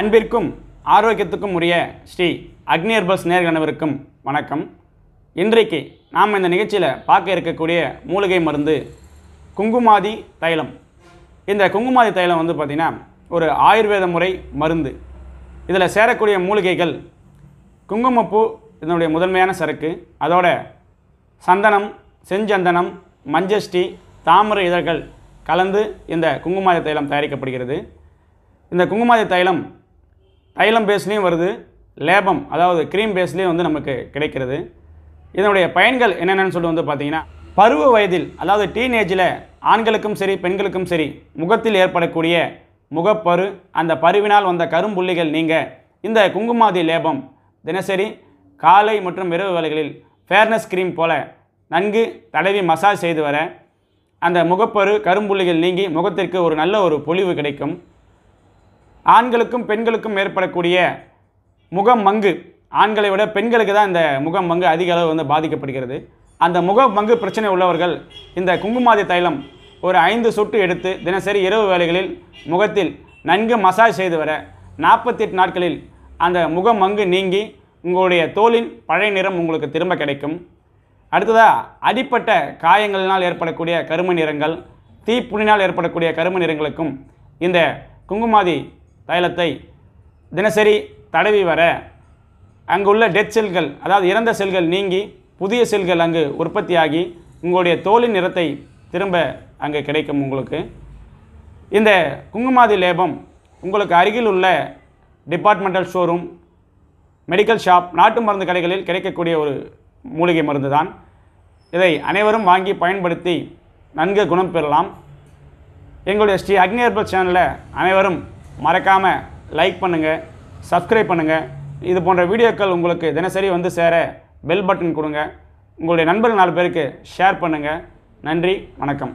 அன்பிற்கும் ஆரோக்கியத்துக்கும் உரிய ஸ்ரீ அக்னியர் பஸ் நேர்கணவருக்கும் வணக்கம் இன்றைக்கு நாம் இந்த நிகழ்ச்சியில் பார்க்க இருக்கக்கூடிய மூலிகை மருந்து குங்குமாதி தைலம் இந்த குங்குமாதி தைலம் வந்து பார்த்திங்கன்னா ஒரு ஆயுர்வேத முறை மருந்து இதில் சேரக்கூடிய மூலிகைகள் குங்குமப்பூ இதனுடைய முதன்மையான சரக்கு அதோட சந்தனம் செஞ்சந்தனம் மஞ்சஷ்டி தாமரை இதழ்கள் கலந்து இந்த குங்குமாதி தைலம் தயாரிக்கப்படுகிறது இந்த குங்குமாதி தைலம் தைலம் பேஸ்லேயும் வருது லேபம் அதாவது க்ரீம் பேஸ்லேயும் வந்து நமக்கு கிடைக்கிறது இதனுடைய பயன்கள் என்னென்னு சொல்லி வந்து பார்த்திங்கன்னா பருவ வயதில் அதாவது டீனேஜில் ஆண்களுக்கும் சரி பெண்களுக்கும் சரி முகத்தில் ஏற்படக்கூடிய முகப்பரு அந்த பருவினால் வந்த கரும்புள்ளிகள் நீங்கள் இந்த குங்குமாதி லேபம் தினசரி காலை மற்றும் இரவு வேலைகளில் ஃபேர்னஸ் க்ரீம் போல நன்கு தடவி மசாஜ் செய்து வர அந்த முகப்பரு கரும்புள்ளிகள் நீங்கி முகத்திற்கு ஒரு நல்ல ஒரு பொலிவு கிடைக்கும் ஆண்களுக்கும் பெண்களுக்கும் ஏற்படக்கூடிய முகம் மங்கு ஆண்களை விட பெண்களுக்கு தான் இந்த முகம் மங்கு அதிக அளவு வந்து பாதிக்கப்படுகிறது அந்த முக மங்கு பிரச்சனை உள்ளவர்கள் இந்த குங்குமாதி தைலம் ஒரு ஐந்து சொட்டு எடுத்து தினசரி இரவு வேளைகளில் முகத்தில் நன்கு மசாஜ் செய்து வர நாற்பத்தி எட்டு நாட்களில் அந்த முகம் மங்கு நீங்கி உங்களுடைய தோலின் பழைய நிறம் உங்களுக்கு திரும்ப கிடைக்கும் அடுத்ததாக அடிப்பட்ட காயங்களினால் ஏற்படக்கூடிய கரும நிறங்கள் தீப்புணினால் ஏற்படக்கூடிய கரும நிறங்களுக்கும் இந்த குங்குமாதி தைலத்தை தினசரி தடவி வர அங்குள்ள டெத் செல்கள் அதாவது இறந்த செல்கள் நீங்கி புதிய செல்கள் அங்கு உற்பத்தியாகி உங்களுடைய தோலின் நிறத்தை திரும்ப அங்கே கிடைக்கும் உங்களுக்கு இந்த குங்குமாதி லேபம் உங்களுக்கு அருகில் உள்ள டிபார்ட்மெண்டல் ஷோரூம் மெடிக்கல் ஷாப் நாட்டு மருந்து கடைகளில் கிடைக்கக்கூடிய ஒரு மூலிகை மருந்து தான் இதை அனைவரும் வாங்கி பயன்படுத்தி நன்கு குணம் பெறலாம் எங்களுடைய ஸ்ரீ அக்னி சேனலில் அனைவரும் மறக்காமல் லைக் பண்ணுங்கள் சப்ஸ்கிரைப் பண்ணுங்கள் இது போன்ற வீடியோக்கள் உங்களுக்கு தினசரி வந்து சேர பெல் பட்டன் கொடுங்க உங்களுடைய நண்பர்கள் நாலு பேருக்கு ஷேர் பண்ணுங்கள் நன்றி வணக்கம்